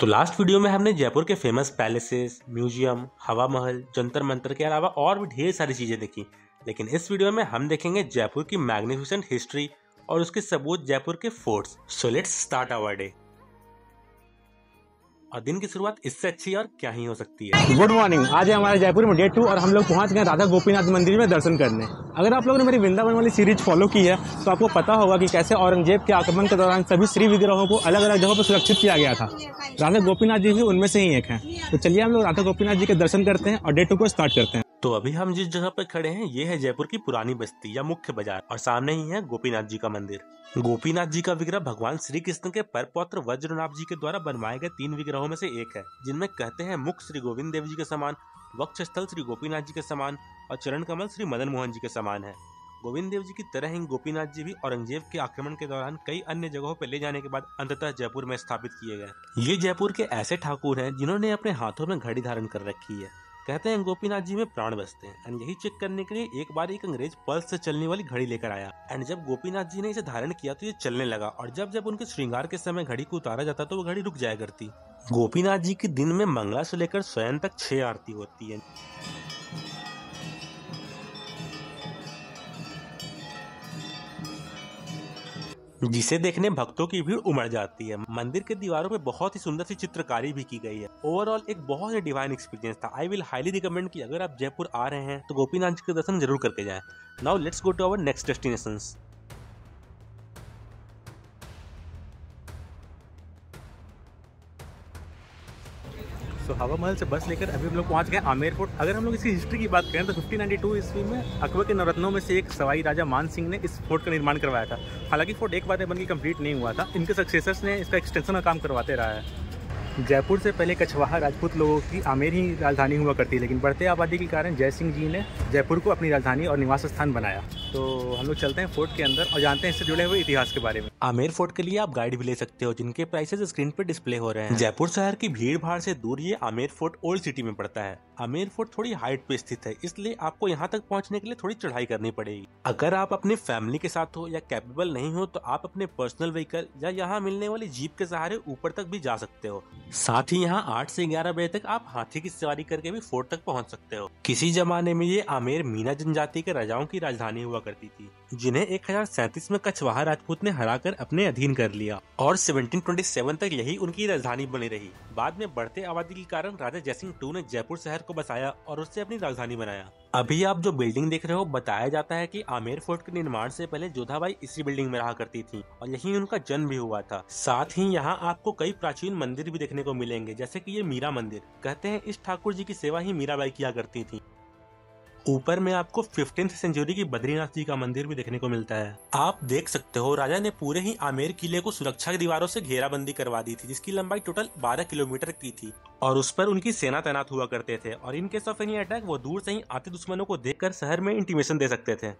तो last video में हमने जयपुर के फेमस पैलेसेस म्यूजियम हवा महल जंतर मंतर के अलावा और भी ढेर सारी चीज़ें देखी लेकिन इस वीडियो में हम देखेंगे जयपुर की मैग्निफिसेंट हिस्ट्री और उसके सबूत जयपुर के forts so let's start our day और दिन की शुरुआत इससे अच्छी और क्या ही हो सकती है गुड मॉर्निंग आज है हमारे जयपुर में डे टू और हम लोग पहुंच गए राधा गोपीनाथ मंदिर में दर्शन करने अगर आप लोगों ने मेरी वृंदावन वाली सीरीज फॉलो की है तो आपको पता होगा कि कैसे औरंगजेब के आक्रमण के दौरान सभी श्री विग्रहों को अलग अलग जगहों पर सुरक्षित किया गया था राधा गोपीनाथ जी भी उनमें से ही एक है तो चलिए हम लोग राधा गोपीनाथ जी के दर्शन करते हैं और डे टू को स्टार्ट करते हैं तो अभी हम जिस जगह पर खड़े हैं ये है जयपुर की पुरानी बस्ती या मुख्य बाजार और सामने ही है गोपीनाथ जी का मंदिर गोपीनाथ जी का विग्रह भगवान श्री कृष्ण के परपौत्र वज्रनाथ जी के द्वारा बनवाए गए तीन विग्रहों में से एक है जिनमें कहते हैं मुख श्री गोविंद देव जी के समान वक्ष स्थल श्री गोपीनाथ जी के समान और चरण कमल श्री मदन मोहन जी के समान है गोविंद देव जी की तरह ही गोपीनाथ जी भी औरंगजेब के आक्रमण के दौरान कई अन्य जगहों पर ले जाने के बाद अंततः जयपुर में स्थापित किए गए ये जयपुर के ऐसे ठाकुर हैं जिन्होंने अपने हाथों में घड़ी धारण कर रखी है कहते हैं गोपीनाथ जी में प्राण बसते हैं एंड यही चेक करने के लिए एक बार एक अंग्रेज पल्स से चलने वाली घड़ी लेकर आया एंड जब गोपीनाथ जी ने इसे धारण किया तो ये चलने लगा और जब जब उनके श्रृंगार के समय घड़ी को उतारा जाता तो वो घड़ी रुक जाया करती गोपीनाथ जी के दिन में मंगला से लेकर स्वयं तक छह आरती होती है जिसे देखने भक्तों की भीड़ उमड़ जाती है मंदिर के दीवारों में बहुत ही सुंदर सी चित्रकारी भी की गई है ओवरऑल एक बहुत ही डिवाइन एक्सपीरियंस था आई विल हाईली रिकमेंड कि अगर आप जयपुर आ रहे हैं तो गोपीनाथ जी के दर्शन जरूर करके जाएं now let's go to our next destination so Hawa Mahal से बस लेकर अभी हम लोग पहुँच गए आमेर फोर्ट अगर हम लोग इसकी हिस्ट्री की बात करें तो 1592 ईस्वी में अकबर के नवरत्नों में से एक सवाई राजा मान सिंह ने इस फोर्ट का निर्माण करवाया था हालांकि फोर्ट एक बार बनकर कंप्लीट नहीं हुआ था इनके सक्सेसर्स ने इसका एक्सटेंशन का काम करवाते रहा है जयपुर से पहले कछवाहा राजपूत लोगों की आमेर ही राजधानी हुआ करती लेकिन बढ़ते आबादी के कारण जय सिंह जी ने जयपुर को अपनी राजधानी और निवास स्थान बनाया तो हम लोग चलते हैं फोर्ट के अंदर और जानते हैं इससे जुड़े हुए इतिहास के बारे में आमेर फोर्ट के लिए आप गाइड भी ले सकते हो जिनके प्राइसेस स्क्रीन पर डिस्प्ले हो रहे हैं जयपुर शहर की भीड़ भाड़ से दूर ये आमेर फोर्ट ओल्ड सिटी में पड़ता है आमेर फोर्ट थोड़ी हाइट पे स्थित है इसलिए आपको यहाँ तक पहुँचने के लिए थोड़ी चढ़ाई करनी पड़ेगी अगर आप अपने फैमिली के साथ हो या कैपेबल नहीं हो तो आप अपने पर्सनल व्हीकल या यहाँ मिलने वाली जीप के सहारे ऊपर तक भी जा सकते हो साथ ही यहाँ आठ से ग्यारह बजे तक आप हाथी की सवारी करके भी फोर्ट तक पहुँच सकते हो किसी जमाने में ये आमेर मीना जनजाति के राजाओं की राजधानी हुआ करती थी जिन्हें एक में कछवाहा राजपूत ने हरा मिलाकर अपने अधीन कर लिया और 1727 तक यही उनकी राजधानी बनी रही बाद में बढ़ते आबादी के कारण राजा जयसिंह टू ने जयपुर शहर को बसाया और उससे अपनी राजधानी बनाया अभी आप जो बिल्डिंग देख रहे हो बताया जाता है कि आमेर फोर्ट के निर्माण से पहले जोधाबाई इसी बिल्डिंग में रहा करती थी और यही उनका जन्म भी हुआ था साथ ही यहाँ आपको कई प्राचीन मंदिर भी देखने को मिलेंगे जैसे कि ये मीरा मंदिर कहते हैं इस ठाकुर जी की सेवा ही मीराबाई किया करती थी ऊपर में आपको फिफ्टीन सेंचुरी की बद्रीनाथ जी का मंदिर भी देखने को मिलता है आप देख सकते हो राजा ने पूरे ही आमेर किले को सुरक्षा की दीवारों से घेराबंदी करवा दी थी जिसकी लंबाई टोटल 12 किलोमीटर की थी और उस पर उनकी सेना तैनात हुआ करते थे और in case of any attack वो दूर से ही आते दुश्मनों को देख शहर में इंटीमेशन दे सकते थे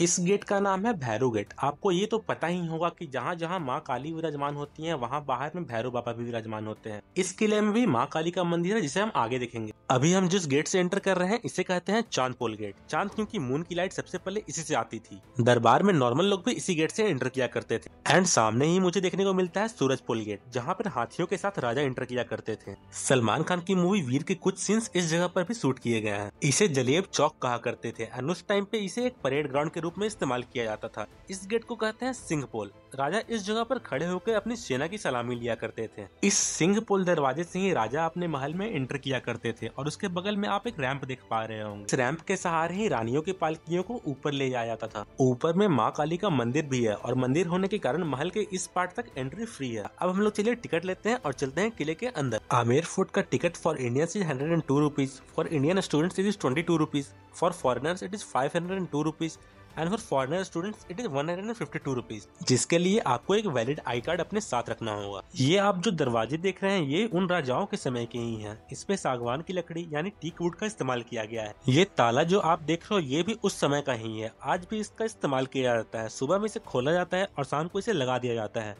इस गेट का नाम है भैरव गेट आपको ये तो पता ही होगा कि जहाँ जहाँ माँ काली विराजमान होती हैं वहाँ बाहर में भैरव बाबा भी विराजमान होते हैं इस किले में भी माँ काली का मंदिर है जिसे हम आगे देखेंगे अभी हम जिस गेट से एंटर कर रहे हैं इसे कहते हैं चांद पोल गेट चांद क्योंकि मून की लाइट सबसे पहले इसी से आती थी दरबार में नॉर्मल लोग भी इसी गेट से एंटर किया करते थे एंड सामने ही मुझे देखने को मिलता है सूरज पोल गेट जहाँ पर हाथियों के साथ राजा एंटर किया करते थे सलमान खान की मूवी वीर के कुछ सीन्स इस जगह पर भी शूट किए गए हैं इसे जलेब चौक कहा करते थे एंड उस टाइम पे इसे एक परेड ग्राउंड के रूप रूप में इस्तेमाल किया जाता था इस गेट को कहते हैं सिंह पोल राजा इस जगह पर खड़े होकर अपनी सेना की सलामी लिया करते थे इस सिंह पोल दरवाजे से ही राजा अपने महल में एंटर किया करते थे और उसके बगल में आप एक रैंप देख पा रहे होंगे इस रैंप के सहारे ही रानियों की पालकियों को ऊपर ले जाया जाता था ऊपर में माँ काली का मंदिर भी है और मंदिर होने के कारण महल के इस पार्ट तक एंट्री फ्री है अब हम लोग चलिए टिकट लेते हैं और चलते हैं किले के अंदर आमेर फोर्ट का ticket for Indian is hundred and two rupees for Indian student it is twenty two rupees for foreigners it is five hundred and two rupees and for foreigner students it is one hundred and fifty two rupees जिसके लिए आपको एक valid I card अपने साथ रखना होगा ये आप जो दरवाजे देख रहे हैं ये उन राजाओं के समय के ही हैं इसमें सागवान की लकड़ी यानी टीक वुड का इस्तेमाल किया गया है ये ताला जो आप देख रहे हो ये भी उस समय का ही है आज भी इसका इस्तेमाल किया जाता है सुबह में इसे खोला जाता है और शाम को इसे लगा दिया जाता है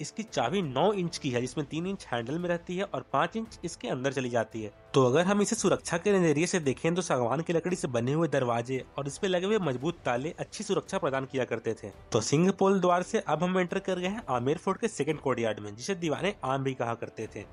इसकी चाबी 9 इंच की है जिसमें 3 इंच हैंडल में रहती है और 5 इंच इसके अंदर चली जाती है तो अगर हम इसे सुरक्षा के नजरिए से देखें तो सागवान की लकड़ी से बने हुए दरवाजे और इसपे लगे हुए मजबूत ताले अच्छी सुरक्षा प्रदान किया करते थे तो सिंह पोल द्वार से अब हम एंटर कर गए हैं आमेर फोर्ट के सेकंड कोर्ट में जिसे दीवाने आम भी कहा करते थे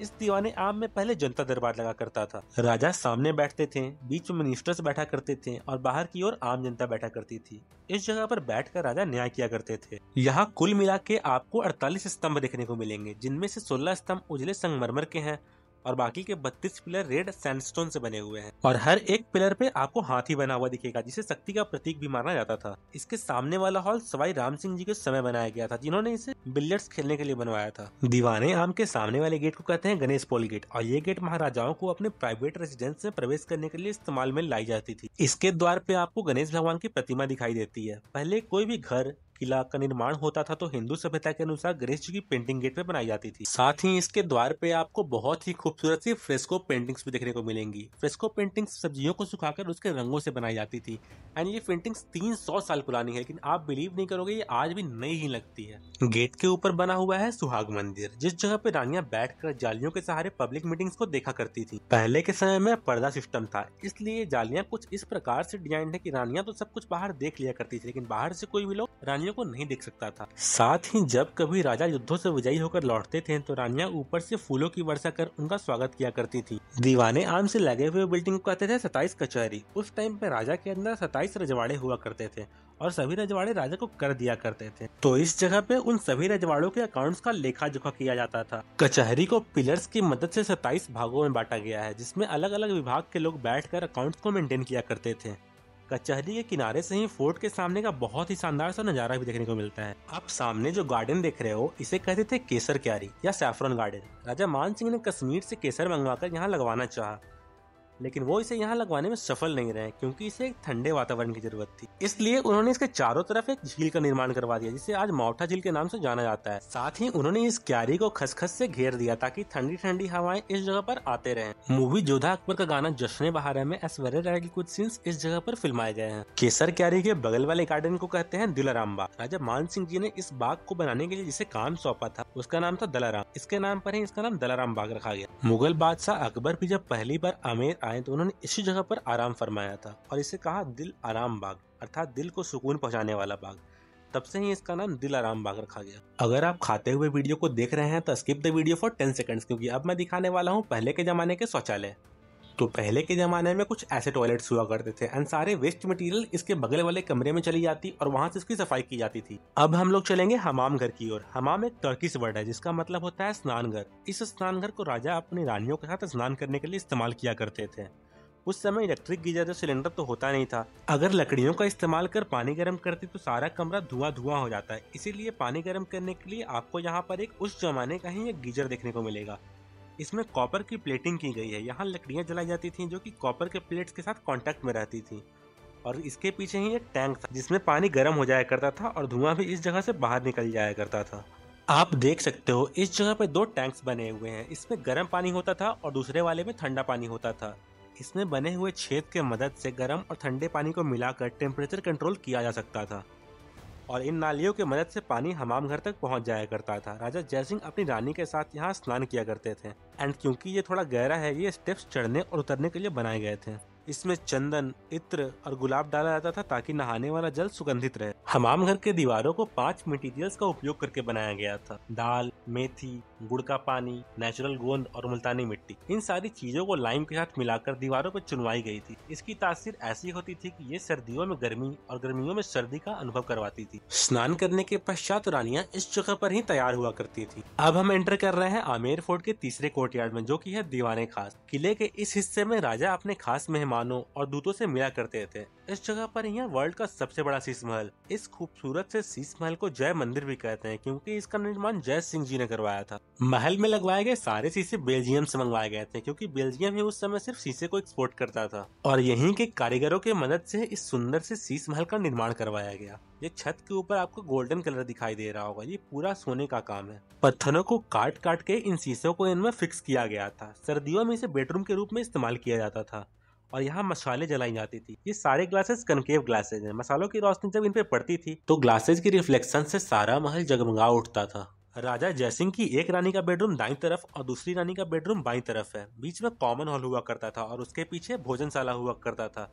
इस दीवाने आम में पहले जनता दरबार लगा करता था राजा सामने बैठते थे बीच में मिनिस्टर्स बैठा करते थे और बाहर की ओर आम जनता बैठा करती थी इस जगह पर बैठकर राजा न्याय किया करते थे यहाँ कुल मिला के आपको अड़तालीस स्तंभ देखने को मिलेंगे जिनमें से सोलह स्तंभ उजले संगमरमर के हैं और बाकी के बत्तीस पिलर रेड सैंडस्टोन से बने हुए हैं और हर एक पिलर पे आपको हाथी बना हुआ दिखेगा जिसे शक्ति का प्रतीक भी माना जाता था इसके सामने वाला हॉल सवाई राम सिंह जी के समय बनाया गया था जिन्होंने इसे बिलियर्ड्स खेलने के लिए बनवाया था दीवाने आम के सामने वाले गेट को कहते हैं गणेश पोल गेट और ये गेट महाराजाओं को अपने प्राइवेट रेजिडेंस में प्रवेश करने के लिए इस्तेमाल में लाई जाती थी इसके द्वार पे आपको गणेश भगवान की प्रतिमा दिखाई देती है पहले कोई भी घर किला का निर्माण होता था तो हिंदू सभ्यता के अनुसार गणेश जी की पेंटिंग गेट पे बनाई जाती थी साथ ही इसके द्वार पे आपको बहुत ही खूबसूरत सी फ्रेस्को पेंटिंग्स भी देखने को मिलेंगी फ्रेस्को पेंटिंग्स सब्जियों को सुखाकर उसके रंगों से बनाई जाती थी एंड ये पेंटिंग्स तीन सौ साल पुरानी है लेकिन आप बिलीव नहीं करोगे ये आज भी नई ही लगती है गेट के ऊपर बना हुआ है सुहाग मंदिर जिस जगह पे रानिया बैठ जालियों के सहारे पब्लिक मीटिंग्स को देखा करती थी पहले के समय में पर्दा सिस्टम था इसलिए जालियां कुछ इस प्रकार से डिजाइन है की रानियां तो सब कुछ बाहर देख लिया करती थी लेकिन बाहर से कोई भी लोग रानियों रानियों को नहीं देख सकता था साथ ही जब कभी राजा युद्धों से विजयी होकर लौटते थे तो रानियां ऊपर से फूलों की वर्षा कर उनका स्वागत किया करती थी दीवाने आम से लगे हुए बिल्डिंग को कहते थे सताइस कचहरी उस टाइम पे राजा के अंदर सताइस रजवाड़े हुआ करते थे और सभी रजवाड़े राजा को कर दिया करते थे तो इस जगह पे उन सभी रजवाड़ों के अकाउंट्स का लेखा जोखा किया जाता था कचहरी को पिलर्स की मदद से 27 भागों में बांटा गया है जिसमें अलग अलग विभाग के लोग बैठकर अकाउंट्स को मेंटेन किया करते थे कचहरी के किनारे से ही फोर्ट के सामने का बहुत ही शानदार सा नजारा भी देखने को मिलता है आप सामने जो गार्डन देख रहे हो इसे कहते थे केसर क्यारी या सैफरन गार्डन राजा मान सिंह ने कश्मीर से केसर मंगवाकर यहाँ लगवाना चाहा लेकिन वो इसे यहाँ लगवाने में सफल नहीं रहे क्योंकि इसे एक ठंडे वातावरण की जरूरत थी इसलिए उन्होंने इसके चारों तरफ एक झील का निर्माण करवा दिया जिसे आज मौठा झील के नाम से जाना जाता है साथ ही उन्होंने इस क्यारी को खसखस से घेर दिया ताकि ठंडी ठंडी हवाएं इस जगह पर आते रहे मूवी जोधा अकबर का गाना जश्न बहार में ऐश्वर्य राय के कुछ सीन्स इस जगह पर फिल्माए गए हैं केसर क्यारी के बगल वाले गार्डन को कहते हैं दिलाराम बाग राजा मान सिंह जी ने इस बाग को बनाने के लिए जिसे काम सौंपा था उसका नाम था दलाराम इसके नाम पर ही इसका नाम दलाराम बाग रखा गया मुगल बादशाह अकबर भी जब पहली बार आमेर आए तो उन्होंने इसी जगह पर आराम फरमाया था और इसे कहा दिल आराम बाग अर्थात दिल को सुकून पहुंचाने वाला बाग तब से ही इसका नाम दिल आराम बाग रखा गया अगर आप खाते हुए वीडियो को देख रहे हैं तो skip the video for ten seconds क्योंकि अब मैं दिखाने वाला हूँ पहले के जमाने के शौचालय तो पहले के ज़माने में कुछ ऐसे टॉयलेट्स हुआ करते थे एंड सारे वेस्ट मटेरियल इसके बगल वाले कमरे में चली जाती और वहाँ से इसकी सफाई की जाती थी अब हम लोग चलेंगे हमाम घर की ओर हमाम एक टर्किस वर्ड है जिसका मतलब होता है स्नान घर इस स्नान घर को राजा अपनी रानियों के साथ स्नान करने के लिए इस्तेमाल किया करते थे उस समय इलेक्ट्रिक गीजर सिलेंडर तो होता नहीं था अगर लकड़ियों का इस्तेमाल कर पानी गर्म करते तो सारा कमरा धुआं धुआं हो जाता है इसीलिए पानी गर्म करने के लिए आपको यहाँ पर एक उस जमाने का ही एक गीजर देखने को मिलेगा इसमें कॉपर की प्लेटिंग की गई है यहाँ लकड़ियाँ जलाई जाती थी जो कि कॉपर के प्लेट्स के साथ कॉन्टैक्ट में रहती थी और इसके पीछे ही एक टैंक था जिसमें पानी गर्म हो जाया करता था और धुआं भी इस जगह से बाहर निकल जाया करता था आप देख सकते हो इस जगह पे दो टैंक्स बने हुए हैं इसमें गर्म पानी होता था और दूसरे वाले में ठंडा पानी होता था इसमें बने हुए छेद के मदद से गर्म और ठंडे पानी को मिलाकर टेम्परेचर कंट्रोल किया जा सकता था और इन नालियों की मदद से पानी हमाम घर तक पहुंच जाया करता था राजा जयसिंह अपनी रानी के साथ यहाँ स्नान किया करते थे एंड क्योंकि ये थोड़ा गहरा है ये स्टेप्स चढ़ने और उतरने के लिए बनाए गए थे इसमें चंदन इत्र और गुलाब डाला जाता था ताकि नहाने वाला जल सुगंधित रहे हमाम घर के दीवारों को पांच मटेरियल्स का उपयोग करके बनाया गया था दाल मेथी गुड़ का पानी नेचुरल गोंद और मुल्तानी मिट्टी इन सारी चीजों को लाइम के साथ मिलाकर दीवारों पर चुनवाई गई थी इसकी तासीर ऐसी होती थी कि ये सर्दियों में गर्मी और गर्मियों में सर्दी का अनुभव करवाती थी स्नान करने के पश्चात रानियां इस जगह पर ही तैयार हुआ करती थी अब हम एंटर कर रहे हैं आमेर फोर्ट के तीसरे यार्ड में जो की है दीवाने खास किले के इस हिस्से में राजा अपने खास मेहमानों और दूतों से मिला करते थे इस जगह पर यह वर्ल्ड का सबसे बड़ा शीश महल इस खूबसूरत से शीश महल को जय मंदिर भी कहते हैं क्योंकि इसका निर्माण जय सिंह जी ने करवाया था महल में लगवाए गए सारे शीशे बेल्जियम से मंगवाए गए थे क्योंकि बेल्जियम ही उस समय सिर्फ शीशे को एक्सपोर्ट करता था और यहीं के कारीगरों की मदद से इस सुंदर से शीश महल का निर्माण करवाया गया ये छत के ऊपर आपको गोल्डन कलर दिखाई दे रहा होगा ये पूरा सोने का काम है पत्थरों को काट काट के इन शीशों को इनमें फिक्स किया गया था सर्दियों में इसे बेडरूम के रूप में इस्तेमाल किया जाता था और यहाँ मसाले जलाई जाती थी ये सारे ग्लासेस कनकेव ग्लासेज हैं मसालों की रोशनी जब इन पे पड़ती थी तो ग्लासेज की रिफ्लेक्शन से सारा महल जगमगा उठता था राजा जयसिंह की एक रानी का बेडरूम दाई तरफ और दूसरी रानी का बेडरूम बाई तरफ है बीच में कॉमन हॉल हुआ करता था और उसके पीछे भोजनशाला हुआ करता था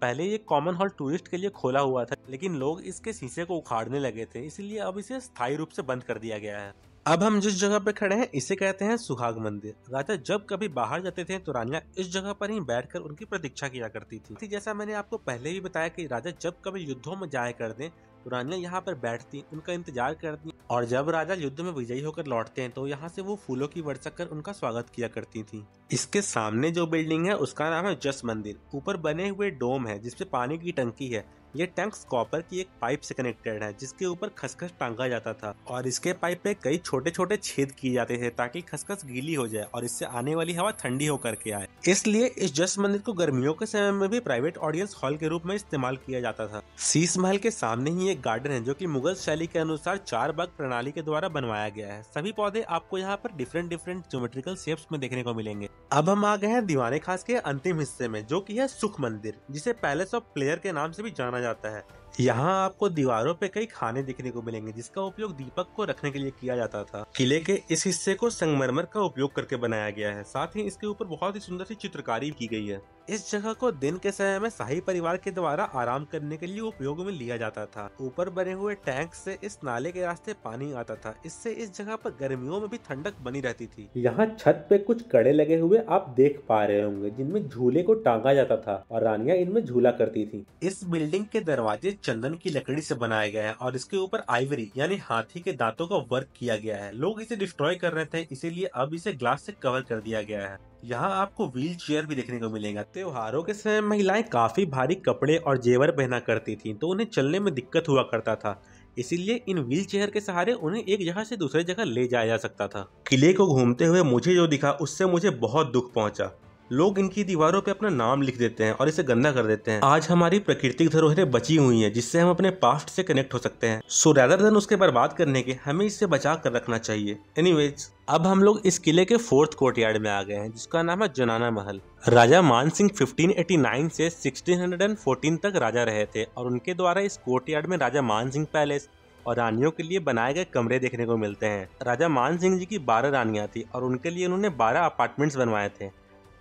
पहले ये कॉमन हॉल टूरिस्ट के लिए खोला हुआ था लेकिन लोग इसके शीशे को उखाड़ने लगे थे इसलिए अब इसे स्थायी रूप से बंद कर दिया गया है अब हम जिस जगह पर खड़े हैं इसे कहते हैं सुहाग मंदिर राजा जब कभी बाहर जाते थे तो रानिया इस जगह पर ही बैठकर उनकी प्रतीक्षा किया करती थी जैसा मैंने आपको पहले भी बताया कि राजा जब कभी युद्धों में जाया करते तो यहाँ पर बैठती उनका इंतजार करती और जब राजा युद्ध में विजयी होकर लौटते हैं तो यहाँ से वो फूलों की वर्षा कर उनका स्वागत किया करती थी इसके सामने जो बिल्डिंग है उसका नाम है जस मंदिर ऊपर बने हुए डोम है जिसपे पानी की टंकी है ये टैंक्स कॉपर की एक पाइप से कनेक्टेड है जिसके ऊपर खसखस टांगा जाता था और इसके पाइप पे कई छोटे छोटे छेद किए जाते थे ताकि खसखस गीली हो जाए और इससे आने वाली हवा ठंडी होकर के आए इसलिए इस जस मंदिर को गर्मियों के समय में भी प्राइवेट ऑडियंस हॉल के रूप में इस्तेमाल किया जाता था शीश महल के सामने ही एक गार्डन है जो की मुगल शैली के अनुसार चार बाग प्रणाली के द्वारा बनवाया गया है सभी पौधे आपको यहाँ पर डिफरेंट डिफरेंट ज्योमेट्रिकल शेप्स में देखने को मिलेंगे अब हम आ गए हैं दीवाने खास के अंतिम हिस्से में जो की है सुख मंदिर जिसे पैलेस ऑफ प्लेयर के नाम से भी जाना जाता है यहाँ आपको दीवारों पे कई खाने देखने को मिलेंगे जिसका उपयोग दीपक को रखने के लिए किया जाता था किले के इस हिस्से को संगमरमर का उपयोग करके बनाया गया है साथ ही इसके ऊपर बहुत ही सुंदर सी चित्रकारी की गई है इस जगह को दिन के समय में शाही परिवार के द्वारा आराम करने के लिए उपयोग में लिया जाता था ऊपर बने हुए टैंक से इस नाले के रास्ते पानी आता था इससे इस जगह पर गर्मियों में भी ठंडक बनी रहती थी यहाँ छत पे कुछ कड़े लगे हुए आप देख पा रहे होंगे जिनमें झूले को टांगा जाता था और रानिया इनमें झूला करती थी इस बिल्डिंग के दरवाजे चंदन की लकड़ी से बनाया गया है और इसके ऊपर आइवरी यानी हाथी के दांतों का वर्क किया गया है लोग इसे डिस्ट्रॉय कर रहे थे इसीलिए अब इसे ग्लास से कवर कर दिया गया है यहाँ आपको व्हील चेयर भी देखने को मिलेगा त्योहारों के समय महिलाएं काफी भारी कपड़े और जेवर पहना करती थी तो उन्हें चलने में दिक्कत हुआ करता था इसीलिए इन व्हील चेयर के सहारे उन्हें एक जगह से दूसरे जगह ले जाया जा सकता था किले को घूमते हुए मुझे जो दिखा उससे मुझे बहुत दुख पहुंचा लोग इनकी दीवारों पे अपना नाम लिख देते हैं और इसे गंदा कर देते हैं आज हमारी प्राकृतिक धरोहरें बची हुई हैं जिससे हम अपने पास्ट से कनेक्ट हो सकते हैं सो रैदर देन उसके बर्बाद करने के हमें इससे बचा कर रखना चाहिए एनीवेज अब हम लोग इस किले के फोर्थ कोर्टयार्ड में आ गए हैं जिसका नाम है जनाना महल राजा मान सिंह फिफ्टीन से सिक्सटीन तक राजा रहे थे और उनके द्वारा इस कोर्टयार्ड में राजा मान सिंह पैलेस और रानियों के लिए बनाए गए कमरे देखने को मिलते हैं राजा मान सिंह जी की बारह रानियां थी और उनके लिए उन्होंने बारह अपार्टमेंट्स बनवाए थे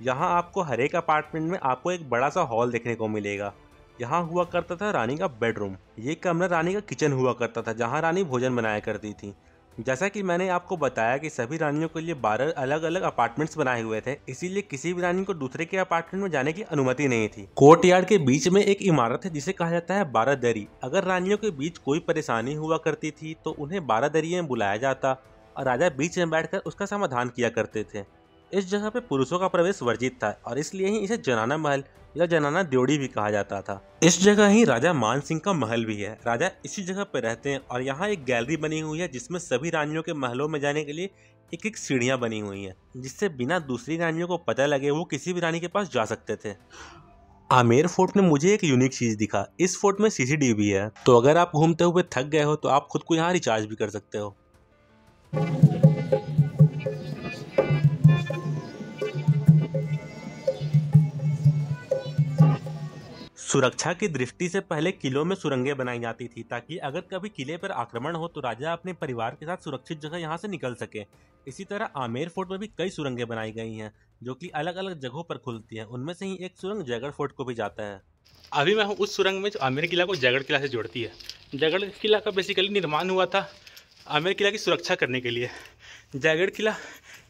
यहाँ आपको हर एक अपार्टमेंट में आपको एक बड़ा सा हॉल देखने को मिलेगा यहाँ हुआ करता था रानी का बेडरूम ये कमरा रानी का किचन हुआ करता था जहाँ रानी भोजन बनाया करती थी जैसा कि मैंने आपको बताया कि सभी रानियों के लिए बारह अलग अलग अपार्टमेंट्स बनाए हुए थे इसीलिए किसी भी रानी को दूसरे के अपार्टमेंट में जाने की अनुमति नहीं थी कोर्ट यार्ड के बीच में एक इमारत है जिसे कहा जाता है बारह दरी अगर रानियों के बीच कोई परेशानी हुआ करती थी तो उन्हें बारह दरिए में बुलाया जाता और राजा बीच में बैठकर उसका समाधान किया करते थे इस जगह पे पुरुषों का प्रवेश वर्जित था और इसलिए ही इसे जनाना महल या जनाना द्योड़ी भी कहा जाता था इस जगह ही राजा मान सिंह का महल भी है राजा इसी जगह पर रहते हैं और यहाँ एक गैलरी बनी हुई है जिसमें सभी रानियों के महलों में जाने के लिए एक एक सीढ़ियाँ बनी हुई हैं जिससे बिना दूसरी रानियों को पता लगे वो किसी भी रानी के पास जा सकते थे आमेर फोर्ट में मुझे एक यूनिक चीज़ दिखा इस फोर्ट में सीसीटीवी है तो अगर आप घूमते हुए थक गए हो तो आप खुद को यहाँ रिचार्ज भी कर सकते हो सुरक्षा की दृष्टि से पहले किलों में सुरंगें बनाई जाती थी ताकि अगर कभी किले पर आक्रमण हो तो राजा अपने परिवार के साथ सुरक्षित जगह यहाँ से निकल सके इसी तरह आमेर फोर्ट में भी कई सुरंगें बनाई गई हैं जो कि अलग अलग जगहों पर खुलती हैं उनमें से ही एक सुरंग जयगढ़ फोर्ट को भी जाता है अभी मैं हूँ उस सुरंग में जो आमेर किला को जयगढ़ किला से जोड़ती है जयगढ़ किला का बेसिकली निर्माण हुआ था आमेर किला की सुरक्षा करने के लिए जयगढ़ किला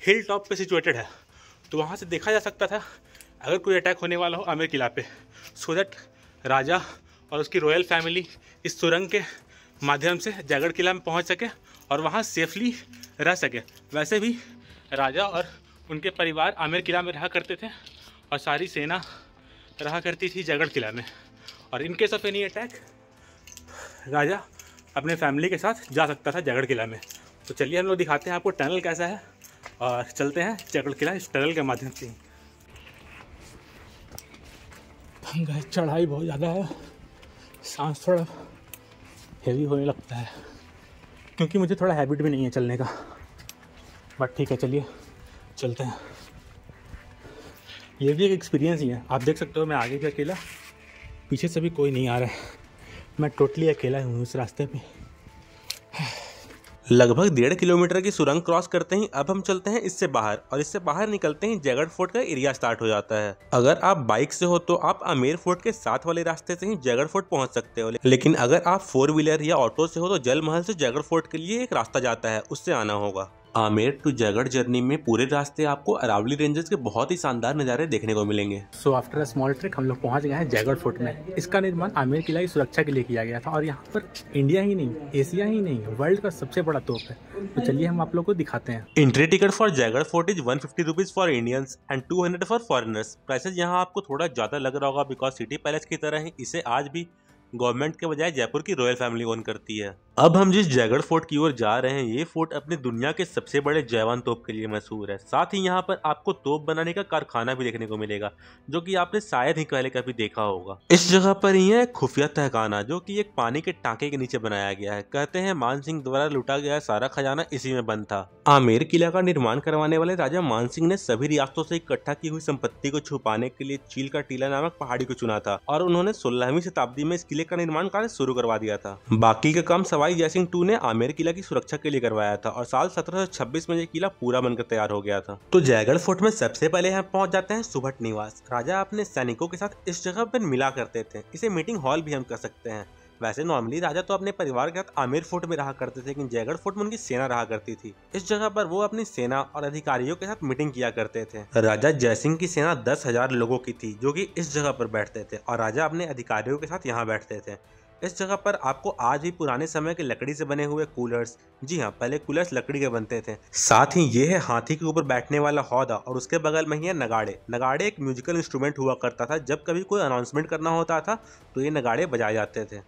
हिल टॉप पर सिचुएटेड है तो वहाँ से देखा जा सकता था अगर कोई अटैक होने वाला हो आमेर किला पे सो दैट राजा और उसकी रॉयल फैमिली इस सुरंग के माध्यम से जयगढ़ किला में पहुंच सके और वहां सेफली रह सके वैसे भी राजा और उनके परिवार आमिर किला में रहा करते थे और सारी सेना रहा करती थी जयगढ़ किला में और in case of any attack राजा अपने फैमिली के साथ जा सकता था जयगढ़ किला में तो चलिए हम लोग दिखाते हैं आपको टनल कैसा है और चलते हैं जयगढ़ किला इस टनल के माध्यम से गैस चढ़ाई बहुत ज़्यादा है सांस थोड़ा हैवी होने लगता है क्योंकि मुझे थोड़ा हैबिट भी नहीं है चलने का बट ठीक है चलिए चलते हैं ये भी एक एक्सपीरियंस ही है आप देख सकते हो मैं आगे भी अकेला पीछे से भी कोई नहीं आ रहा है मैं टोटली अकेला हूँ उस रास्ते पर लगभग डेढ़ किलोमीटर की सुरंग क्रॉस करते ही अब हम चलते हैं इससे बाहर और इससे बाहर निकलते ही जयगढ़ फोर्ट का एरिया स्टार्ट हो जाता है अगर आप बाइक से हो तो आप अमेर फोर्ट के साथ वाले रास्ते से ही जयगढ़ फोर्ट पहुंच सकते हो लेकिन अगर आप फोर व्हीलर या ऑटो से हो तो जल महल से जयगढ़ फोर्ट के लिए एक रास्ता जाता है उससे आना होगा आमेर टू जयगढ़ जर्नी में पूरे रास्ते आपको अरावली रेंजेस के बहुत ही शानदार नज़ारे देखने को मिलेंगे so after a small trick हम लोग पहुंच गए हैं जयगढ़ फोर्ट में इसका निर्माण आमेर किला की सुरक्षा के लिए किया गया था और यहाँ पर इंडिया ही नहीं एशिया ही नहीं वर्ल्ड का सबसे बड़ा तोप है तो चलिए हम आप लोग को दिखाते हैं entry ticket for Jaigarh fort is one fifty rupees for Indians and two hundred for foreigners prices यहाँ आपको थोड़ा ज्यादा लग रहा होगा बिकॉज सिटी पैलेस की तरह ही इसे आज भी गवर्नमेंट के बजाय जयपुर की रॉयल फैमिली ओन करती है अब हम जिस जयगढ़ फोर्ट की ओर जा रहे हैं ये फोर्ट अपने दुनिया के सबसे बड़े जयवान तोप के लिए मशहूर है साथ ही यहाँ पर आपको तोप बनाने का कारखाना भी देखने को मिलेगा जो कि आपने शायद ही पहले कभी देखा होगा इस जगह पर ही है खुफिया तहखाना जो कि एक पानी के टांके के नीचे बनाया गया है कहते हैं मान सिंह द्वारा लुटा गया सारा खजाना इसी में बंद था आमेर किला का निर्माण करवाने वाले राजा मान सिंह ने सभी रियासतों से इकट्ठा की हुई संपत्ति को छुपाने के लिए चील का टीला नामक पहाड़ी को चुना था और उन्होंने सोलहवीं शताब्दी में इस किले किले का निर्माण कार्य शुरू करवा दिया था बाकी का काम सवाई जयसिंह टू ने आमेर किला की सुरक्षा के लिए करवाया था और साल 1726 में यह किला पूरा बनकर तैयार हो गया था तो जयगढ़ फोर्ट में सबसे पहले यहाँ पहुँच जाते हैं सुभट निवास राजा अपने सैनिकों के साथ इस जगह पर मिला करते थे इसे मीटिंग हॉल भी हम कर सकते हैं वैसे नॉर्मली राजा तो अपने परिवार के साथ आमिर फोर्ट में रहा करते थे लेकिन जयगढ़ फोर्ट में उनकी सेना रहा करती थी इस जगह पर वो अपनी सेना और अधिकारियों के साथ मीटिंग किया करते थे राजा जयसिंह की सेना दस हजार लोगों की थी जो की इस जगह पर बैठते थे और राजा अपने अधिकारियों के साथ यहाँ बैठते थे इस जगह पर आपको आज भी पुराने समय के लकड़ी से बने हुए कूलर्स जी हाँ पहले कूलर्स लकड़ी के बनते थे साथ ही ये है हाथी के ऊपर बैठने वाला हौदा और उसके बगल में ही है नगाड़े नगाड़े एक म्यूजिकल इंस्ट्रूमेंट हुआ करता था जब कभी कोई अनाउंसमेंट करना होता था तो ये नगाड़े बजाए जाते थे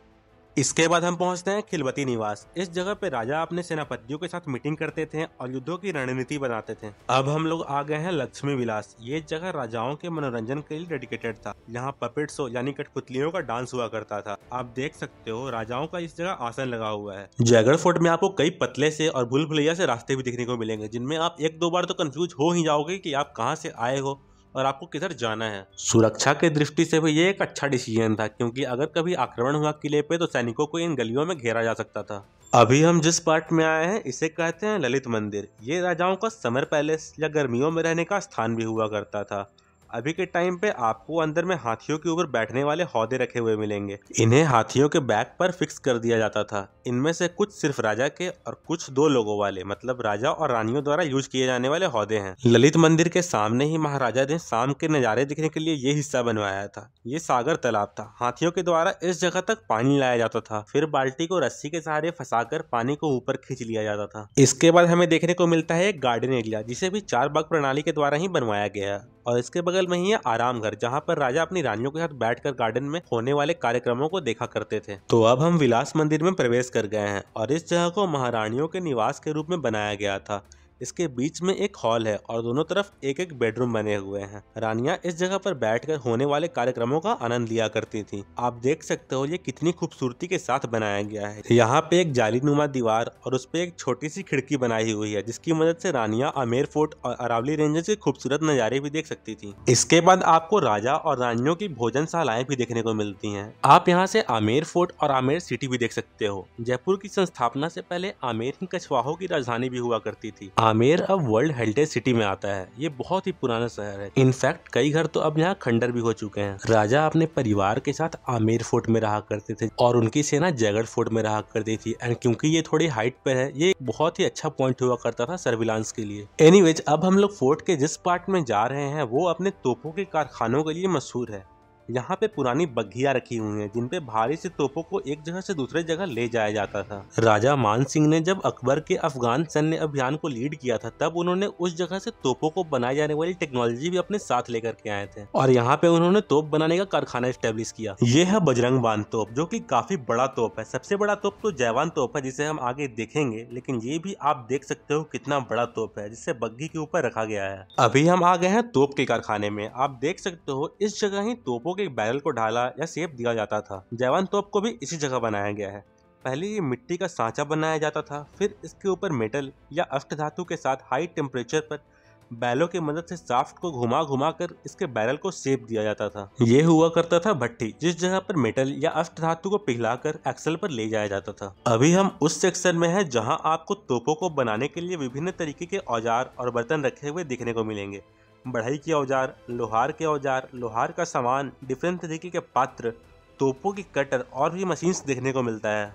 इसके बाद हम पहुंचते हैं खिलवती निवास इस जगह पे राजा अपने सेनापतियों के साथ मीटिंग करते थे और युद्धों की रणनीति बनाते थे अब हम लोग आ गए हैं लक्ष्मी विलास ये जगह राजाओं के मनोरंजन के लिए डेडिकेटेड था यहाँ पपेट शो यानी कठपुतलियों का डांस हुआ करता था आप देख सकते हो राजाओं का इस जगह आसन लगा हुआ है जयगढ़ फोर्ट में आपको कई पतले से और भूल भुलैया से रास्ते भी देखने को मिलेंगे जिनमें आप एक दो बार तो कंफ्यूज हो ही जाओगे की आप कहाँ से आए हो और आपको किधर जाना है सुरक्षा के दृष्टि से भी ये एक अच्छा डिसीजन था क्योंकि अगर कभी आक्रमण हुआ किले पे तो सैनिकों को इन गलियों में घेरा जा सकता था अभी हम जिस पार्ट में आए हैं इसे कहते हैं ललित मंदिर ये राजाओं का समर पैलेस या गर्मियों में रहने का स्थान भी हुआ करता था अभी के टाइम पे आपको अंदर में हाथियों के ऊपर बैठने वाले हौदे रखे हुए मिलेंगे इन्हें हाथियों के बैक पर फिक्स कर दिया जाता था इनमें से कुछ सिर्फ राजा के और कुछ दो लोगों वाले मतलब राजा और रानियों द्वारा यूज किए जाने वाले हौदे हैं ललित मंदिर के सामने ही महाराजा ने शाम के नज़ारे दिखने के लिए ये हिस्सा बनवाया था ये सागर तालाब था हाथियों के द्वारा इस जगह तक पानी लाया जाता था फिर बाल्टी को रस्सी के सहारे कर पानी को ऊपर खींच लिया जाता था इसके बाद हमें देखने को मिलता है एक गार्डन एरिया जिसे भी चार बाग प्रणाली के द्वारा ही बनवाया गया और इसके बगल में ही है आराम घर जहाँ पर राजा अपनी रानियों के साथ बैठकर गार्डन में होने वाले कार्यक्रमों को देखा करते थे तो अब हम विलास मंदिर में प्रवेश कर गए हैं और इस जगह को महारानियों के निवास के रूप में बनाया गया था इसके बीच में एक हॉल है और दोनों तरफ एक एक बेडरूम बने हुए हैं रानिया इस जगह पर बैठकर होने वाले कार्यक्रमों का आनंद लिया करती थी आप देख सकते हो ये कितनी खूबसूरती के साथ बनाया गया है यहाँ पे एक नुमा दीवार और उस पर एक छोटी सी खिड़की बनाई हुई है जिसकी मदद से रानिया आमेर फोर्ट और अरावली रेंजेस के खूबसूरत नज़ारे भी देख सकती थी इसके बाद आपको राजा और रानियों की भोजनशालाएं भी देखने को मिलती है आप यहाँ से आमेर फोर्ट और आमेर सिटी भी देख सकते हो जयपुर की संस्थापना से पहले आमेर ही कछवाहों की राजधानी भी हुआ करती थी आमेर अब वर्ल्ड हेरिटेज सिटी में आता है ये बहुत ही पुराना शहर है इनफैक्ट कई घर तो अब यहाँ खंडर भी हो चुके हैं राजा अपने परिवार के साथ आमेर फोर्ट में रहा करते थे और उनकी सेना जयगढ़ फोर्ट में रहा करती थी एंड क्योंकि ये थोड़ी हाइट पर है ये बहुत ही अच्छा पॉइंट हुआ करता था सर्विलांस के लिए एनी अब हम लोग फोर्ट के जिस पार्ट में जा रहे हैं वो अपने तोपों के कारखानों के लिए मशहूर है यहाँ पे पुरानी बग्घिया रखी हुई हैं जिनपे भारी से तोपों को एक जगह से दूसरे जगह ले जाया जाता था राजा मान सिंह ने जब अकबर के अफगान सैन्य अभियान को लीड किया था तब उन्होंने उस जगह से तोपों को बनाए जाने वाली टेक्नोलॉजी भी अपने साथ लेकर के आए थे और यहाँ पे उन्होंने तोप बनाने का कारखाना स्टेब्लिश किया ये है बजरंग बांध तोप जो की काफी बड़ा तोप है सबसे बड़ा तोप तो जयवान तोप है जिसे हम आगे देखेंगे लेकिन ये भी आप देख सकते हो कितना बड़ा तोप है जिसे बग्घी के ऊपर रखा गया है अभी हम आ गए हैं तोप के कारखाने में आप देख सकते हो इस जगह ही तोपों तोपों के बैरल को ढाला या सेप दिया जाता था जैवान तोप को भी इसी जगह बनाया गया है पहले ये मिट्टी का सांचा बनाया जाता था फिर इसके ऊपर मेटल या अष्ट धातु के साथ हाई टेम्परेचर पर बैलों की मदद से साफ्ट को घुमा घुमा कर इसके बैरल को सेप दिया जाता था ये हुआ करता था भट्टी जिस जगह पर मेटल या अष्ट धातु को पिघलाकर एक्सल पर ले जाया जाता था अभी हम उस सेक्शन में हैं जहां आपको तोपों को बनाने के लिए विभिन्न तरीके के औजार और बर्तन रखे हुए देखने को मिलेंगे बढ़ई के औजार लोहार के औजार लोहार का सामान डिफरेंट तरीके के पात्र तोपों की कटर और भी मशीन्स देखने को मिलता है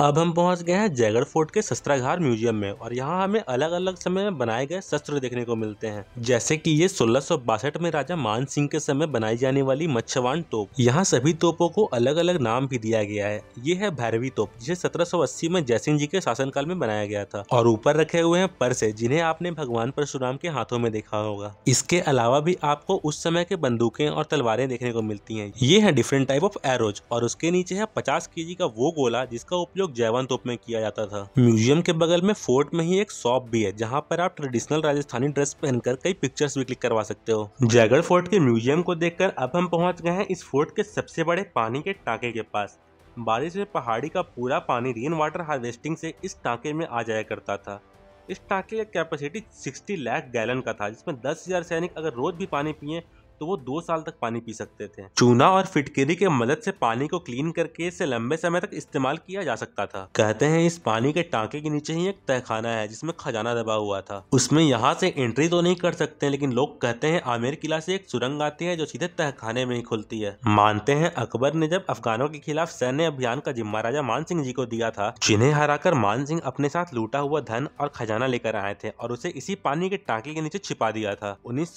अब हम पहुंच गए हैं जयगढ़ फोर्ट के शस्त्राघार म्यूजियम में और यहाँ हमें अलग अलग समय में बनाए गए शस्त्र देखने को मिलते हैं जैसे कि ये सोलह में राजा मान सिंह के समय बनाई जाने वाली मच्छवान तोप यहाँ सभी तोपों को अलग अलग नाम भी दिया गया है ये है भैरवी तोप जिसे 1780 में जयसिंह जी के शासनकाल में बनाया गया था और ऊपर रखे हुए हैं परसे जिन्हें आपने भगवान परशुराम के हाथों में देखा होगा इसके अलावा भी आपको उस समय के बंदूकें और तलवारें देखने को मिलती है ये है डिफरेंट टाइप ऑफ एरोज और उसके नीचे है पचास के का वो गोला जिसका उपयोग प्रयोग जयवंत उप में किया जाता था म्यूजियम के बगल में फोर्ट में ही एक शॉप भी है जहाँ पर आप ट्रेडिशनल राजस्थानी ड्रेस पहनकर कई पिक्चर्स भी क्लिक करवा सकते हो जयगढ़ फोर्ट के म्यूजियम को देख अब हम पहुँच गए हैं इस फोर्ट के सबसे बड़े पानी के टाके के पास बारिश में पहाड़ी का पूरा पानी रेन वाटर हार्वेस्टिंग से इस टाके में आ जाया करता था इस टाके का कैपेसिटी 60 लाख गैलन का था जिसमें 10,000 सैनिक अगर रोज भी पानी पिए तो वो दो साल तक पानी पी सकते थे चूना और फिटकरी के मदद से पानी को क्लीन करके इसे लंबे समय तक इस्तेमाल किया जा सकता था कहते हैं इस पानी के टांके के नीचे ही एक तहखाना है जिसमें खजाना दबा हुआ था उसमें यहाँ से एंट्री तो नहीं कर सकते लेकिन लोग कहते हैं आमेर किला से एक सुरंग आती है जो सीधे तहखाने में ही खुलती है मानते हैं अकबर ने जब अफगानों के खिलाफ सैन्य अभियान का जिम्मा राजा मान सिंह जी को दिया था जिन्हें हराकर मान सिंह अपने साथ लूटा हुआ धन और खजाना लेकर आए थे और उसे इसी पानी के टांके के नीचे छिपा दिया था उन्नीस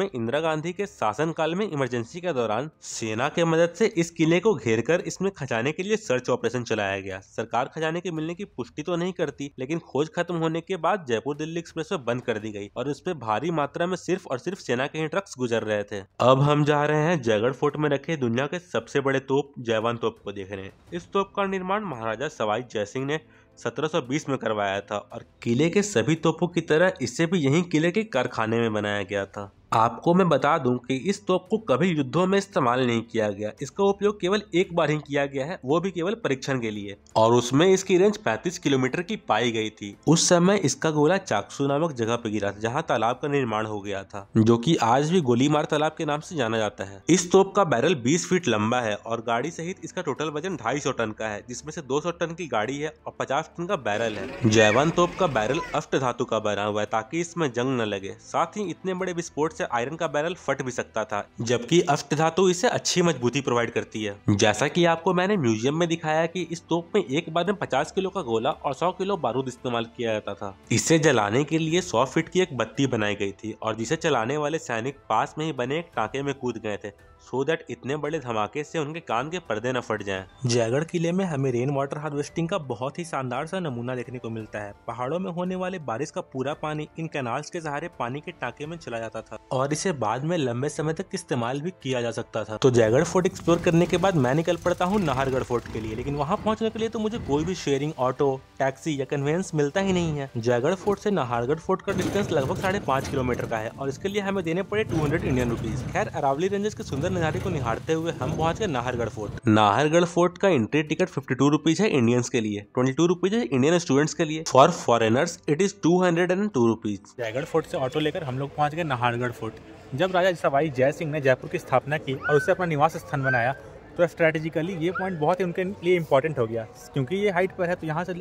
में इंदिरा गांधी के शासनकाल में इमरजेंसी के दौरान सेना के मदद से इस किले को घेर कर इसमें खजाने के लिए सर्च ऑपरेशन चलाया गया सरकार खजाने के मिलने की पुष्टि तो नहीं करती लेकिन खोज खत्म होने के बाद जयपुर दिल्ली एक्सप्रेस बंद कर दी गई और उसपे भारी मात्रा में सिर्फ और सिर्फ सेना के ही ट्रक्स गुजर रहे थे अब हम जा रहे हैं जयगढ़ फोर्ट में रखे दुनिया के सबसे बड़े तोप जयवान तोप को देखने इस तोप का निर्माण महाराजा सवाई जयसिंह ने 1720 में करवाया था और किले के सभी तोपों की तरह इसे भी यही किले के कारखाने में बनाया गया था आपको मैं बता दूं कि इस तोप को कभी युद्धों में इस्तेमाल नहीं किया गया इसका उपयोग केवल एक बार ही किया गया है वो भी केवल परीक्षण के लिए और उसमें इसकी रेंज 35 किलोमीटर की पाई गई थी उस समय इसका गोला चाकसू नामक जगह पर गिरा था जहाँ तालाब का निर्माण हो गया था जो की आज भी गोलीमार तालाब के नाम से जाना जाता है इस तोप का बैरल बीस फीट लंबा है और गाड़ी सहित इसका टोटल वजन ढाई टन का है जिसमे से दो टन की गाड़ी है और पचास टन का बैरल है जैवन तोप का बैरल अष्ट धातु का बना हुआ है ताकि इसमें जंग न लगे साथ ही इतने बड़े विस्फोट से आयरन का बैरल फट भी सकता था जबकि अष्ट धातु इसे अच्छी मजबूती प्रोवाइड करती है जैसा की आपको मैंने म्यूजियम में दिखाया की इस तोप में एक बार में पचास किलो का गोला और सौ किलो बारूद इस्तेमाल किया जाता था इसे जलाने के लिए सौ फीट की एक बत्ती बनाई गई थी और जिसे चलाने वाले सैनिक पास में ही बने एक टाके में कूद गए थे सो दैट इतने बड़े धमाके से उनके कान के पर्दे न फट जाएं। जयगढ़ किले में हमें रेन वाटर हार्वेस्टिंग का बहुत ही शानदार सा नमूना देखने को मिलता है पहाड़ों में होने वाले बारिश का पूरा पानी इन कैनाल्स के सहारे पानी के टाके में चला जाता था और इसे बाद में लंबे समय तक इस्तेमाल भी किया जा सकता था तो जयगढ़ फोर्ट एक्सप्लोर करने के बाद मैं निकल पड़ता हूँ नाहरगढ़ फोर्ट के लिए लेकिन वहाँ पहुँचने के लिए तो मुझे कोई भी शेयरिंग ऑटो टैक्सी या कन्वेंस मिलता ही नहीं है जयगढ़ फोर्ट से नाहरगढ़ फोर्ट का डिस्टेंस लगभग साढ़े किलोमीटर का है और इसके लिए हमें देने पड़े टू इंडियन रुपीज खैर अरावली रेंजेस के सुंदर नज़ारे को निहारते हुए हम पहुंच गए नाहरगढ़ फोर्ट नाहरगढ़ फोर्ट का entry ticket fifty two rupees है इंडियंस के लिए ट्वेंटी टू रुपीज है इंडियन स्टूडेंट्स के लिए for foreigners it is two hundred and two rupees Jaigarh fort से ऑटो लेकर हम लोग पहुंच गए नाहरगढ़ फोर्ट जब राजा सवाई जय सिंह ने जयपुर की स्थापना की और उसे अपना निवास स्थान बनाया तो स्ट्रेटेजिकली ये पॉइंट बहुत ही उनके लिए इंपॉर्टेंट हो गया क्योंकि ये हाइट पर है तो यहाँ से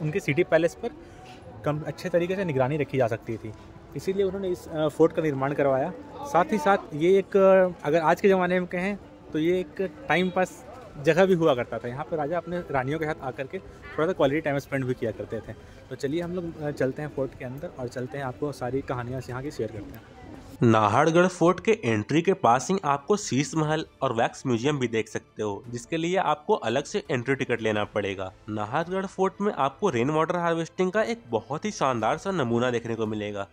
उनके सिटी पैलेस पर कम अच्छे तरीके से निगरानी रखी जा सकती थी इसीलिए उन्होंने इस फोर्ट का निर्माण करवाया साथ ही साथ ये एक अगर आज के ज़माने में कहें तो ये एक टाइम पास जगह भी हुआ करता था यहाँ पर राजा अपने रानियों के साथ आकर के थोड़ा सा क्वालिटी टाइम स्पेंड भी किया करते थे तो चलिए हम लोग चलते हैं फोर्ट के अंदर और चलते हैं आपको सारी कहानियाँ यहाँ की शेयर करते हैं नाहरगढ़ फोर्ट के एंट्री के पास ही आपको शीश महल और वैक्स म्यूजियम भी देख सकते हो जिसके लिए आपको अलग से एंट्री टिकट लेना पड़ेगा नाहरगढ़ फोर्ट में आपको रेन वाटर हार्वेस्टिंग का एक बहुत ही शानदार सा नमूना देखने को मिलेगा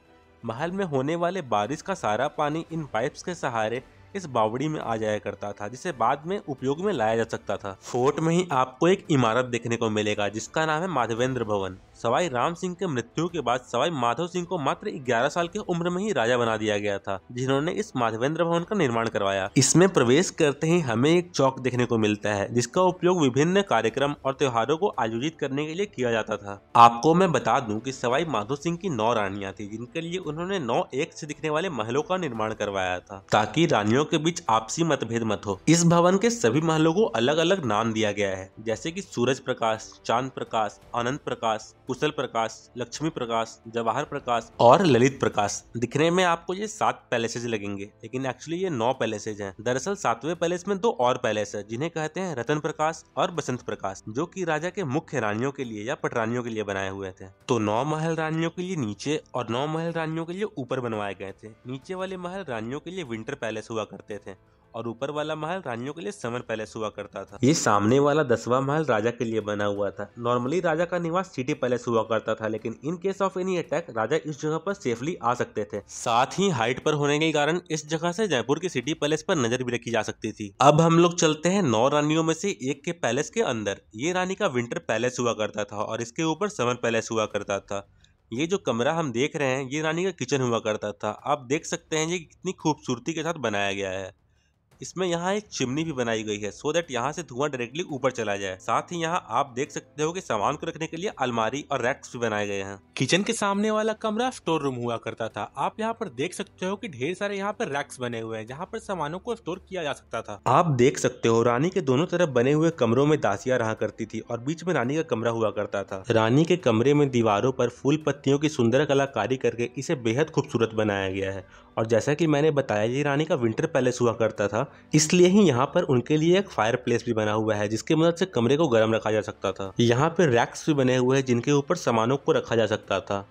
महल में होने वाले बारिश का सारा पानी इन पाइप्स के सहारे इस बावड़ी में आ जाया करता था जिसे बाद में उपयोग में लाया जा सकता था फोर्ट में ही आपको एक इमारत देखने को मिलेगा जिसका नाम है माधवेंद्र भवन सवाई राम सिंह के मृत्यु के बाद सवाई माधव सिंह को मात्र 11 साल की उम्र में ही राजा बना दिया गया था जिन्होंने इस माधवेंद्र भवन का निर्माण करवाया इसमें प्रवेश करते ही हमें एक चौक देखने को मिलता है जिसका उपयोग विभिन्न कार्यक्रम और त्योहारों को आयोजित करने के लिए किया जाता था आपको मैं बता दूं कि सवाई माधव सिंह की नौ रानियां थी जिनके लिए उन्होंने नौ एक से दिखने वाले महलों का निर्माण करवाया था ताकि रानियों के बीच आपसी मतभेद मत हो इस भवन के सभी महलों को अलग अलग नाम दिया गया है जैसे की सूरज प्रकाश चांद प्रकाश अनंत प्रकाश कुशल प्रकाश लक्ष्मी प्रकाश जवाहर प्रकाश और ललित प्रकाश दिखने में आपको ये सात पैलेसेज लगेंगे लेकिन एक्चुअली ये नौ पैलेसेज हैं दरअसल सातवें पैलेस में दो और पैलेस है जिन्हें कहते हैं रतन प्रकाश और बसंत प्रकाश जो की राजा के मुख्य रानियों के लिए या पटरानियों के लिए बनाए हुए थे तो नौ महल रानियों के लिए नीचे और नौ महल रानियों के लिए ऊपर बनवाए गए थे नीचे वाले महल रानियों के लिए विंटर पैलेस हुआ करते थे और ऊपर वाला महल रानियों के लिए समर पैलेस हुआ करता था ये सामने वाला दसवा महल राजा के लिए बना हुआ था नॉर्मली राजा का निवास सिटी पैलेस हुआ करता था लेकिन in case of any attack राजा इस जगह पर सेफली आ सकते थे साथ ही हाइट पर होने के कारण इस जगह से जयपुर के सिटी पैलेस पर नजर भी रखी जा सकती थी अब हम लोग चलते हैं नौ रानियों में से एक के पैलेस के अंदर ये रानी का विंटर पैलेस हुआ करता था और इसके ऊपर समर पैलेस हुआ करता था ये जो कमरा हम देख रहे हैं ये रानी का किचन हुआ करता था आप देख सकते हैं ये कितनी खूबसूरती के साथ बनाया गया है इसमें यहाँ एक चिमनी भी बनाई गई है सो देट यहाँ से धुआं डायरेक्टली ऊपर चला जाए साथ ही यहाँ आप देख सकते हो कि सामान को रखने के लिए अलमारी और रैक्स भी बनाए गए हैं किचन के सामने वाला कमरा स्टोर रूम हुआ करता था आप यहाँ पर देख सकते हो कि ढेर सारे यहाँ पर रैक्स बने हुए हैं जहाँ पर सामानों को स्टोर किया जा सकता था आप देख सकते हो रानी के दोनों तरफ बने हुए कमरों में दासिया रहा करती थी और बीच में रानी का कमरा हुआ करता था रानी के कमरे में दीवारों पर फूल पत्तियों की सुंदर कलाकारी करके इसे बेहद खूबसूरत बनाया गया है और जैसा कि मैंने बताया ये रानी का विंटर पैलेस हुआ करता था इसलिए ही यहाँ पर उनके लिए एक फायर प्लेस भी बना हुआ है जिसकी मदद से कमरे को गर्म रखा जा सकता था यहाँ पर रैक्स भी बने हुए हैं जिनके ऊपर सामानों को रखा जा सकता था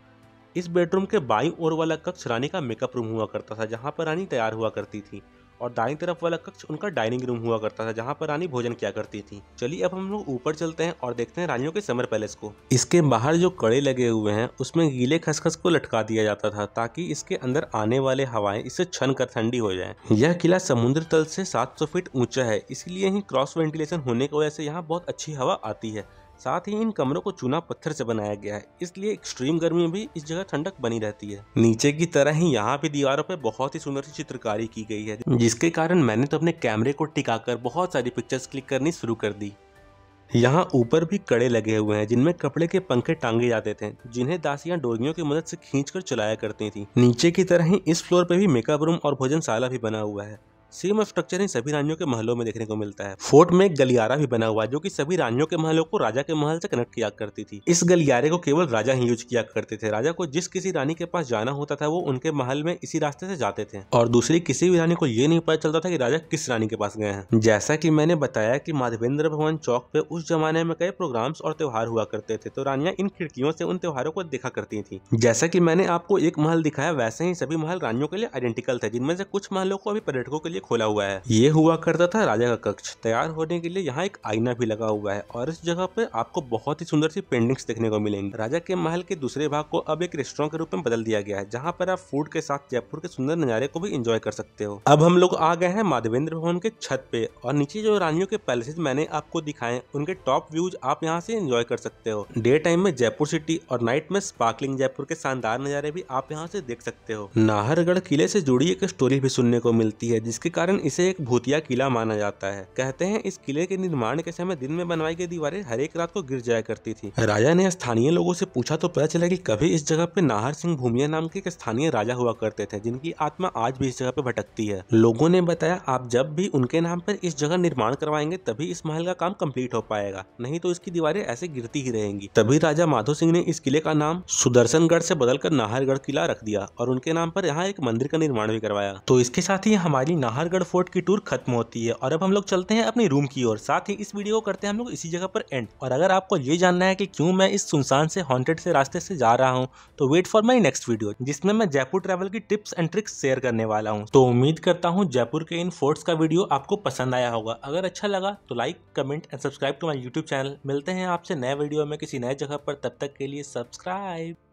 इस बेडरूम के बाई और वाला कक्ष रानी का मेकअप रूम हुआ करता था जहाँ पर रानी तैयार हुआ करती थी और दाई तरफ वाला कक्ष उनका डाइनिंग रूम हुआ करता था जहाँ पर रानी भोजन किया करती थी चलिए अब हम लोग ऊपर चलते हैं और देखते हैं रानियों के समर पैलेस को इसके बाहर जो कड़े लगे हुए हैं उसमें गीले खसखस को लटका दिया जाता था ताकि इसके अंदर आने वाले हवाएं इसे छन कर ठंडी हो जाए यह किला समुद्र तल से 700 फीट ऊंचा है इसलिए ही क्रॉस वेंटिलेशन होने की वजह से यहाँ बहुत अच्छी हवा आती है साथ ही इन कमरों को चूना पत्थर से बनाया गया है इसलिए एक्सट्रीम गर्मी में भी इस जगह ठंडक बनी रहती है नीचे की तरह ही यहाँ भी दीवारों पर बहुत ही सुंदर सी चित्रकारी की गई है जिसके कारण मैंने तो अपने कैमरे को टिकाकर बहुत सारी पिक्चर्स क्लिक करनी शुरू कर दी यहाँ ऊपर भी कड़े लगे हुए हैं जिनमें कपड़े के पंखे टांगे जाते थे जिन्हें दासियां डोरियों की मदद से खींचकर चलाया करती थी नीचे की तरह ही इस फ्लोर पे भी मेकअप रूम और भोजनशाला भी बना हुआ है सेम स्ट्रक्चर ही सभी रानियों के महलों में देखने को मिलता है फोर्ट में एक गलियारा भी बना हुआ है जो कि सभी रानियों के महलों को राजा के महल से कनेक्ट किया करती थी इस गलियारे को केवल राजा ही यूज किया करते थे राजा को जिस किसी रानी के पास जाना होता था वो उनके महल में इसी रास्ते से जाते थे और दूसरी किसी भी रानी को ये नहीं पता चलता था कि राजा किस रानी के पास गए हैं जैसा की मैंने बताया की माधवेंद्र भवन चौक पे उस जमाने में कई प्रोग्राम्स और त्योहार हुआ करते थे तो रानियां इन खिड़कियों से उन त्योहारों को देखा करती थी जैसा की मैंने आपको एक महल दिखाया वैसे ही सभी महल रानियों के लिए आइडेंटिकल थे जिनमें से कुछ महलों को अभी पर्यटकों के लिए लिए खोला हुआ है ये हुआ करता था राजा का कक्ष तैयार होने के लिए यहाँ एक आईना भी लगा हुआ है और इस जगह पे आपको बहुत ही सुंदर सी पेंटिंग्स देखने को मिलेंगी राजा के महल के दूसरे भाग को अब एक रेस्टोरेंट के रूप में बदल दिया गया है जहाँ पर आप फूड के साथ जयपुर के सुंदर नजारे को भी इंजॉय कर सकते हो अब हम लोग आ गए हैं माधवेंद्र भवन के छत पे और नीचे जो रानियों के पैलेसेज मैंने आपको दिखाए उनके टॉप व्यूज आप यहाँ से इंजॉय कर सकते हो डे टाइम में जयपुर सिटी और नाइट में स्पार्कलिंग जयपुर के शानदार नजारे भी आप यहाँ से देख सकते हो नाहरगढ़ किले से जुड़ी एक स्टोरी भी सुनने को मिलती है जिसके इसी कारण इसे एक भूतिया किला माना जाता है कहते हैं इस किले के निर्माण के समय दिन में बनवाई गई दीवारें एक रात को गिर जाया करती थी राजा ने स्थानीय लोगों से पूछा तो पता चला कि कभी इस जगह पे नाहर सिंह भूमिया नाम के एक स्थानीय राजा हुआ करते थे जिनकी आत्मा आज भी इस जगह पे भटकती है लोगों ने बताया आप जब भी उनके नाम पर इस जगह निर्माण करवाएंगे तभी इस महल का काम कम्प्लीट हो पाएगा नहीं तो इसकी दीवारें ऐसे गिरती ही रहेंगी तभी राजा माधो सिंह ने इस किले का नाम सुदर्शनगढ़ से बदलकर नाहरगढ़ किला रख दिया और उनके नाम पर यहाँ एक मंदिर का निर्माण भी करवाया तो इसके साथ ही हमारी नाहर नाहरगढ़ फोर्ट की टूर खत्म होती है और अब हम लोग चलते हैं अपने रूम की ओर साथ ही इस वीडियो को करते हैं हम लोग इसी जगह पर एंड और अगर आपको ये जानना है कि क्यों मैं इस सुनसान से हॉन्टेड से रास्ते से जा रहा हूँ तो wait for my next video जिसमें मैं जयपुर ट्रेवल की टिप्स एंड ट्रिक्स शेयर करने वाला हूँ तो उम्मीद करता हूँ जयपुर के इन फोर्ट्स का वीडियो आपको पसंद आया होगा अगर अच्छा लगा तो like comment and subscribe to my YouTube channel मिलते हैं आपसे नए वीडियो में किसी नए जगह पर तब तक के लिए सब्सक्राइब